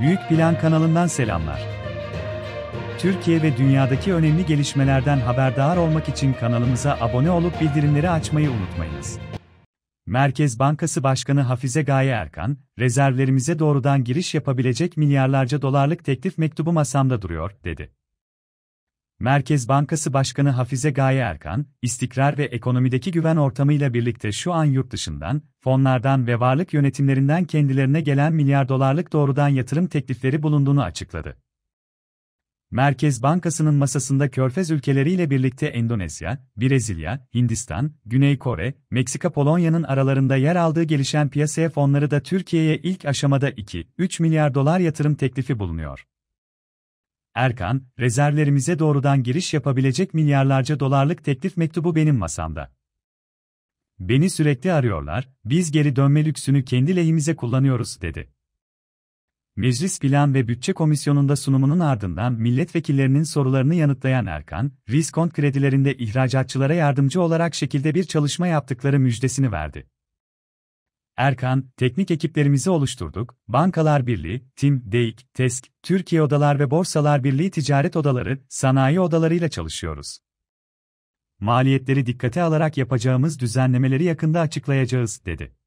Büyük Plan kanalından selamlar. Türkiye ve dünyadaki önemli gelişmelerden haberdar olmak için kanalımıza abone olup bildirimleri açmayı unutmayınız. Merkez Bankası Başkanı Hafize Gaye Erkan, rezervlerimize doğrudan giriş yapabilecek milyarlarca dolarlık teklif mektubu masamda duruyor, dedi. Merkez Bankası Başkanı Hafize Gaye Erkan, istikrar ve ekonomideki güven ortamıyla birlikte şu an yurt dışından, fonlardan ve varlık yönetimlerinden kendilerine gelen milyar dolarlık doğrudan yatırım teklifleri bulunduğunu açıkladı. Merkez Bankası'nın masasında körfez ülkeleriyle birlikte Endonezya, Brezilya, Hindistan, Güney Kore, Meksika Polonya'nın aralarında yer aldığı gelişen piyasaya fonları da Türkiye'ye ilk aşamada 2-3 milyar dolar yatırım teklifi bulunuyor. Erkan, rezervlerimize doğrudan giriş yapabilecek milyarlarca dolarlık teklif mektubu benim masamda. Beni sürekli arıyorlar, biz geri dönme lüksünü kendi lehimize kullanıyoruz dedi. Meclis Plan ve Bütçe Komisyonu'nda sunumunun ardından milletvekillerinin sorularını yanıtlayan Erkan, riskont kredilerinde ihracatçılara yardımcı olarak şekilde bir çalışma yaptıkları müjdesini verdi. Erkan, teknik ekiplerimizi oluşturduk, Bankalar Birliği, Tim, DEİK, TESK, Türkiye Odalar ve Borsalar Birliği ticaret odaları, sanayi Odaları ile çalışıyoruz. Maliyetleri dikkate alarak yapacağımız düzenlemeleri yakında açıklayacağız, dedi.